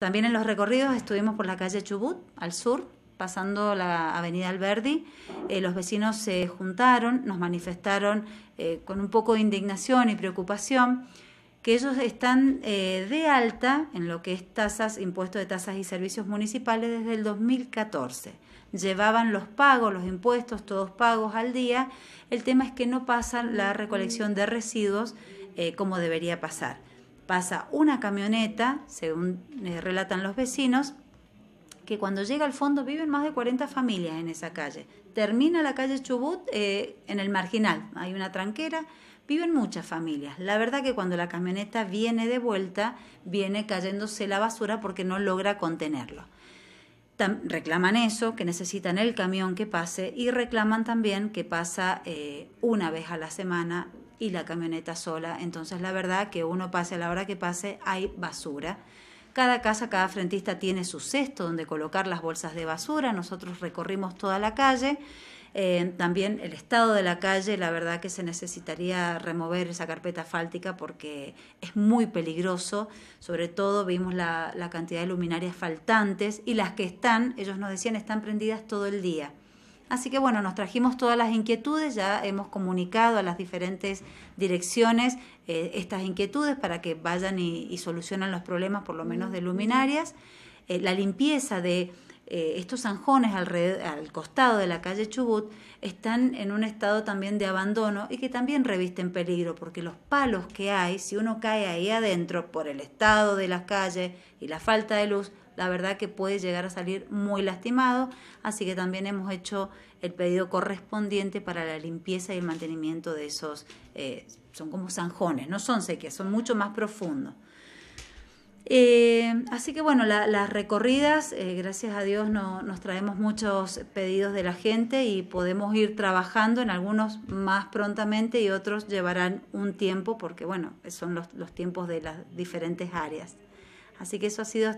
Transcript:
También en los recorridos estuvimos por la calle Chubut, al sur, pasando la avenida Alberdi. Eh, los vecinos se juntaron, nos manifestaron eh, con un poco de indignación y preocupación que ellos están eh, de alta en lo que es tasas, impuestos de tasas y servicios municipales desde el 2014. Llevaban los pagos, los impuestos, todos pagos al día. El tema es que no pasa la recolección de residuos como debería pasar pasa una camioneta, según eh, relatan los vecinos, que cuando llega al fondo viven más de 40 familias en esa calle. Termina la calle Chubut eh, en el marginal, hay una tranquera, viven muchas familias. La verdad que cuando la camioneta viene de vuelta, viene cayéndose la basura porque no logra contenerlo. reclaman eso, que necesitan el camión que pase y reclaman también que pasa eh, una vez a la semana y la camioneta sola. Entonces la verdad que uno pase a la hora que pase hay basura. Cada casa, cada frentista tiene su cesto donde colocar las bolsas de basura. Nosotros recorrimos toda la calle. Eh, también el estado de la calle, la verdad que se necesitaría remover esa carpeta fáltica porque es muy peligroso. Sobre todo vimos la cantidad de luminarias faltantes y las que están, ellos nos decían, están prendidas todo el día. Así que bueno, nos trajimos todas las inquietudes, ya hemos comunicado a las diferentes direcciones eh, estas inquietudes para que vayan y, solucionen los problemas, por lo menos de luminarias. Eh, la limpieza de eh, estos zanjones al costado de la calle Chubut están en un estado también de abandono y que también revisten peligro, porque los palos que hay, si uno cae ahí adentro por el estado de la calle y la falta de luz, la verdad que puede llegar a salir muy lastimado, así que también hemos hecho el pedido correspondiente para la limpieza y el mantenimiento de esos, eh, son como zanjones, no son sequías, son mucho más profundos. Eh, así que bueno, las recorridas, eh, gracias a Dios nos traemos muchos pedidos de la gente y podemos ir trabajando en algunos más prontamente y otros llevarán un tiempo porque bueno, son los, tiempos de las diferentes áreas. Así que eso ha sido... hasta